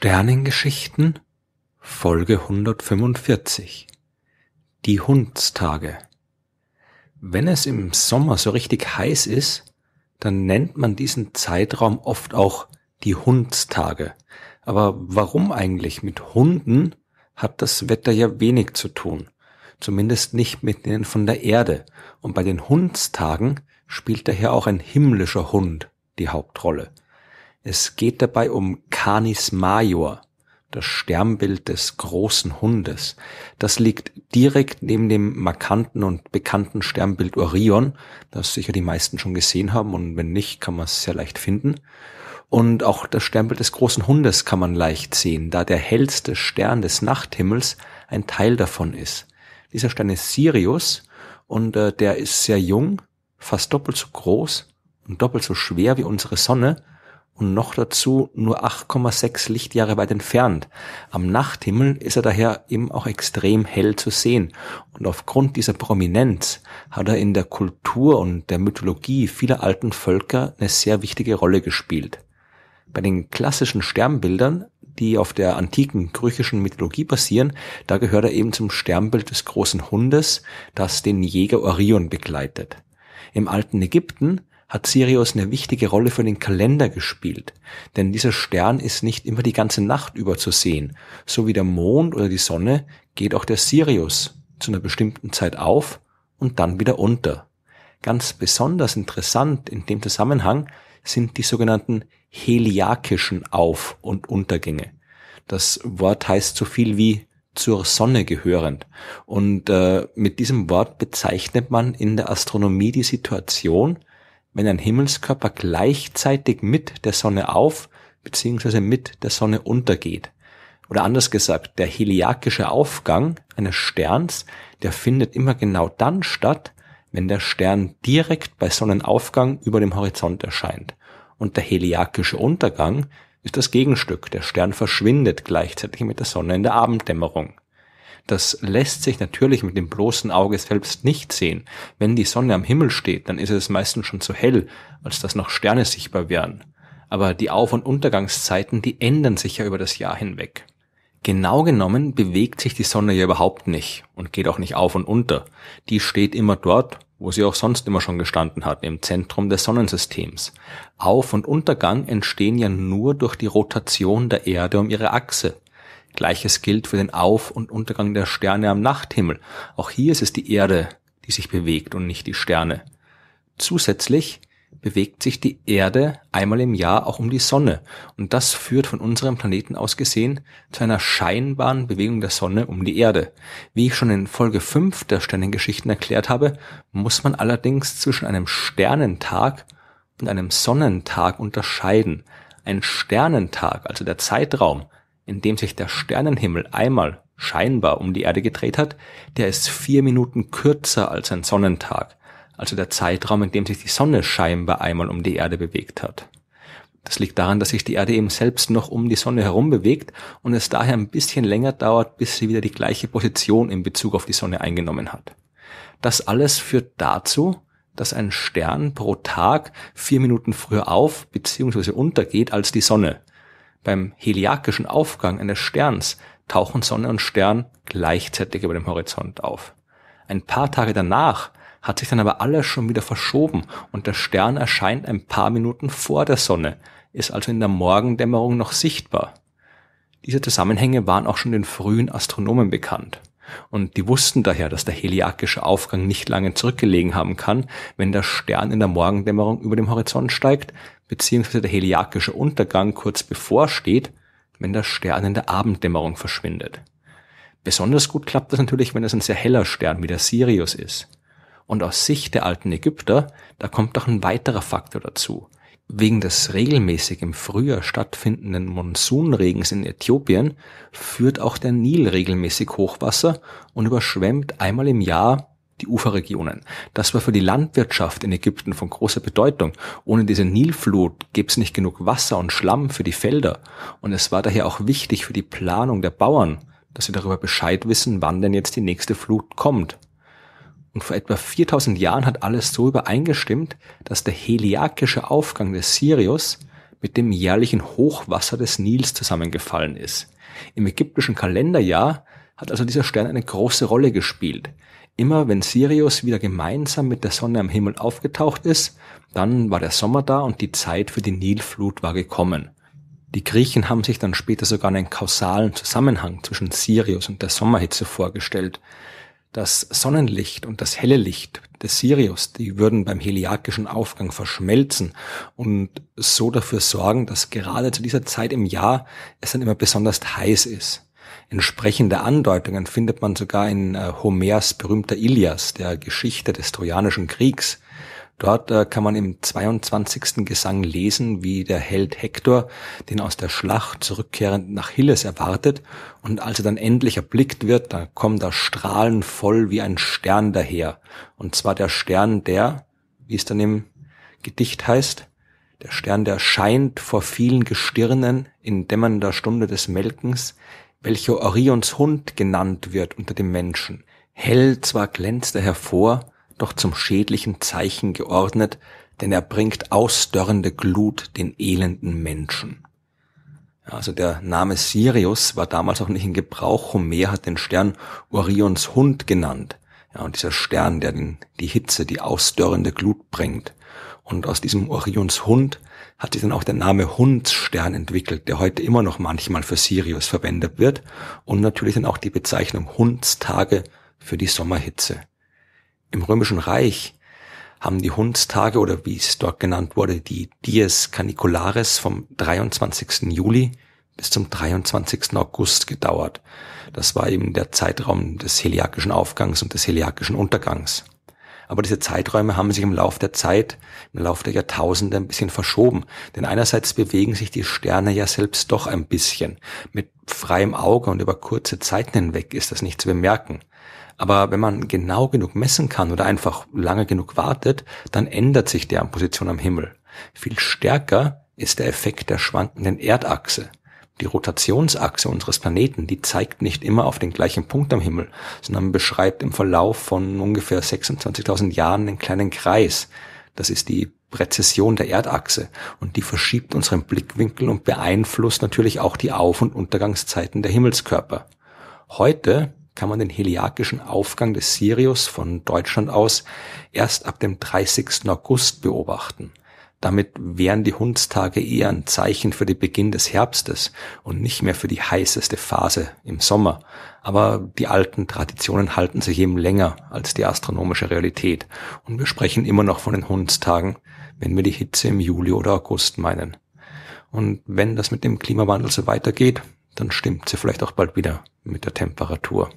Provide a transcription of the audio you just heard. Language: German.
Sternengeschichten Folge 145 Die Hundstage Wenn es im Sommer so richtig heiß ist, dann nennt man diesen Zeitraum oft auch die Hundstage. Aber warum eigentlich? Mit Hunden hat das Wetter ja wenig zu tun. Zumindest nicht mit denen von der Erde. Und bei den Hundstagen spielt daher auch ein himmlischer Hund die Hauptrolle. Es geht dabei um Canis Major, das Sternbild des großen Hundes. Das liegt direkt neben dem markanten und bekannten Sternbild Orion, das sicher die meisten schon gesehen haben und wenn nicht, kann man es sehr leicht finden. Und auch das Sternbild des großen Hundes kann man leicht sehen, da der hellste Stern des Nachthimmels ein Teil davon ist. Dieser Stern ist Sirius und äh, der ist sehr jung, fast doppelt so groß und doppelt so schwer wie unsere Sonne und noch dazu nur 8,6 Lichtjahre weit entfernt. Am Nachthimmel ist er daher eben auch extrem hell zu sehen und aufgrund dieser Prominenz hat er in der Kultur und der Mythologie vieler alten Völker eine sehr wichtige Rolle gespielt. Bei den klassischen Sternbildern, die auf der antiken griechischen Mythologie basieren, da gehört er eben zum Sternbild des großen Hundes, das den Jäger Orion begleitet. Im alten Ägypten hat Sirius eine wichtige Rolle für den Kalender gespielt, denn dieser Stern ist nicht immer die ganze Nacht über zu sehen. So wie der Mond oder die Sonne geht auch der Sirius zu einer bestimmten Zeit auf und dann wieder unter. Ganz besonders interessant in dem Zusammenhang sind die sogenannten heliakischen Auf- und Untergänge. Das Wort heißt so viel wie zur Sonne gehörend. Und äh, mit diesem Wort bezeichnet man in der Astronomie die Situation, wenn ein Himmelskörper gleichzeitig mit der Sonne auf bzw. mit der Sonne untergeht. Oder anders gesagt, der heliakische Aufgang eines Sterns, der findet immer genau dann statt, wenn der Stern direkt bei Sonnenaufgang über dem Horizont erscheint. Und der heliakische Untergang ist das Gegenstück. Der Stern verschwindet gleichzeitig mit der Sonne in der Abenddämmerung. Das lässt sich natürlich mit dem bloßen Auge selbst nicht sehen. Wenn die Sonne am Himmel steht, dann ist es meistens schon zu hell, als dass noch Sterne sichtbar wären. Aber die Auf- und Untergangszeiten, die ändern sich ja über das Jahr hinweg. Genau genommen bewegt sich die Sonne ja überhaupt nicht und geht auch nicht auf und unter. Die steht immer dort, wo sie auch sonst immer schon gestanden hat, im Zentrum des Sonnensystems. Auf- und Untergang entstehen ja nur durch die Rotation der Erde um ihre Achse. Gleiches gilt für den Auf- und Untergang der Sterne am Nachthimmel. Auch hier ist es die Erde, die sich bewegt und nicht die Sterne. Zusätzlich bewegt sich die Erde einmal im Jahr auch um die Sonne. Und das führt von unserem Planeten aus gesehen zu einer scheinbaren Bewegung der Sonne um die Erde. Wie ich schon in Folge 5 der Sternengeschichten erklärt habe, muss man allerdings zwischen einem Sternentag und einem Sonnentag unterscheiden. Ein Sternentag, also der Zeitraum, in dem sich der Sternenhimmel einmal scheinbar um die Erde gedreht hat, der ist vier Minuten kürzer als ein Sonnentag, also der Zeitraum, in dem sich die Sonne scheinbar einmal um die Erde bewegt hat. Das liegt daran, dass sich die Erde eben selbst noch um die Sonne herum bewegt und es daher ein bisschen länger dauert, bis sie wieder die gleiche Position in Bezug auf die Sonne eingenommen hat. Das alles führt dazu, dass ein Stern pro Tag vier Minuten früher auf bzw. untergeht als die Sonne. Beim heliakischen Aufgang eines Sterns tauchen Sonne und Stern gleichzeitig über dem Horizont auf. Ein paar Tage danach hat sich dann aber alles schon wieder verschoben und der Stern erscheint ein paar Minuten vor der Sonne, ist also in der Morgendämmerung noch sichtbar. Diese Zusammenhänge waren auch schon den frühen Astronomen bekannt. Und die wussten daher, dass der heliakische Aufgang nicht lange zurückgelegen haben kann, wenn der Stern in der Morgendämmerung über dem Horizont steigt, beziehungsweise der heliakische Untergang kurz bevorsteht, wenn der Stern in der Abenddämmerung verschwindet. Besonders gut klappt das natürlich, wenn es ein sehr heller Stern wie der Sirius ist. Und aus Sicht der alten Ägypter, da kommt noch ein weiterer Faktor dazu wegen des regelmäßig im Frühjahr stattfindenden Monsunregens in Äthiopien führt auch der Nil regelmäßig Hochwasser und überschwemmt einmal im Jahr die Uferregionen. Das war für die Landwirtschaft in Ägypten von großer Bedeutung. Ohne diese Nilflut gäbe es nicht genug Wasser und Schlamm für die Felder. Und es war daher auch wichtig für die Planung der Bauern, dass sie darüber Bescheid wissen, wann denn jetzt die nächste Flut kommt. Und vor etwa 4000 Jahren hat alles so übereingestimmt, dass der heliakische Aufgang des Sirius mit dem jährlichen Hochwasser des Nils zusammengefallen ist. Im ägyptischen Kalenderjahr hat also dieser Stern eine große Rolle gespielt. Immer wenn Sirius wieder gemeinsam mit der Sonne am Himmel aufgetaucht ist, dann war der Sommer da und die Zeit für die Nilflut war gekommen. Die Griechen haben sich dann später sogar einen kausalen Zusammenhang zwischen Sirius und der Sommerhitze vorgestellt. Das Sonnenlicht und das helle Licht des Sirius, die würden beim heliakischen Aufgang verschmelzen und so dafür sorgen, dass gerade zu dieser Zeit im Jahr es dann immer besonders heiß ist. Entsprechende Andeutungen findet man sogar in äh, Homers berühmter Ilias, der Geschichte des Trojanischen Kriegs. Dort äh, kann man im 22. Gesang lesen, wie der Held Hektor den aus der Schlacht zurückkehrend nach Hilles erwartet und als er dann endlich erblickt wird, da kommt er strahlenvoll wie ein Stern daher. Und zwar der Stern, der, wie es dann im Gedicht heißt, der Stern, der scheint vor vielen Gestirnen in dämmernder Stunde des Melkens, welcher Orions Hund genannt wird unter dem Menschen. Hell zwar glänzt er hervor, doch zum schädlichen Zeichen geordnet, denn er bringt ausdörrende Glut den elenden Menschen. Also der Name Sirius war damals auch nicht in Gebrauch. Homer hat den Stern Orions Hund genannt. Ja, und dieser Stern, der den, die Hitze, die ausdörrende Glut bringt. Und aus diesem Orions Hund hat sich dann auch der Name Hundsstern entwickelt, der heute immer noch manchmal für Sirius verwendet wird. Und natürlich dann auch die Bezeichnung Hundstage für die Sommerhitze im Römischen Reich haben die Hundstage oder wie es dort genannt wurde, die Dies Canicularis vom 23. Juli bis zum 23. August gedauert. Das war eben der Zeitraum des heliakischen Aufgangs und des heliakischen Untergangs. Aber diese Zeiträume haben sich im Laufe der Zeit, im Laufe der Jahrtausende ein bisschen verschoben. Denn einerseits bewegen sich die Sterne ja selbst doch ein bisschen. Mit freiem Auge und über kurze Zeiten hinweg ist das nicht zu bemerken. Aber wenn man genau genug messen kann oder einfach lange genug wartet, dann ändert sich deren Position am Himmel. Viel stärker ist der Effekt der schwankenden Erdachse. Die Rotationsachse unseres Planeten, die zeigt nicht immer auf den gleichen Punkt am Himmel, sondern beschreibt im Verlauf von ungefähr 26.000 Jahren einen kleinen Kreis. Das ist die Präzession der Erdachse und die verschiebt unseren Blickwinkel und beeinflusst natürlich auch die Auf- und Untergangszeiten der Himmelskörper. Heute kann man den heliakischen Aufgang des Sirius von Deutschland aus erst ab dem 30. August beobachten. Damit wären die Hundstage eher ein Zeichen für den Beginn des Herbstes und nicht mehr für die heißeste Phase im Sommer. Aber die alten Traditionen halten sich eben länger als die astronomische Realität. Und wir sprechen immer noch von den Hundstagen, wenn wir die Hitze im Juli oder August meinen. Und wenn das mit dem Klimawandel so weitergeht, dann stimmt sie vielleicht auch bald wieder mit der Temperatur.